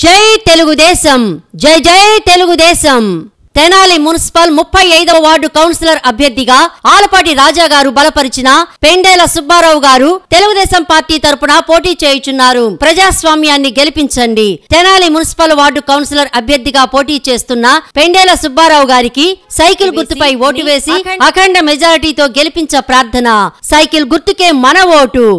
జై తెలుగుదేశం జై జై తెలుగుదేశం తెనాలి మున్సిపల్ ముప్పై ఐదవ వార్డు కౌన్సిలర్ అభ్యర్థిగా ఆలపాటి రాజా గారు బలపరిచిన పెండేల సుబ్బారావు గారు తెలుగుదేశం పార్టీ తరపున పోటీ చేయుచున్నారు ప్రజాస్వామ్యాన్ని గెలిపించండి తెనాలి మున్సిపల్ వార్డు కౌన్సిలర్ అభ్యర్థిగా పోటీ చేస్తున్న పెండేల సుబ్బారావు గారికి సైకిల్ గుర్తుపై ఓటు వేసి అఖండ మెజారిటీతో గెలిపించ ప్రార్థన సైకిల్ గుర్తుకే మన ఓటు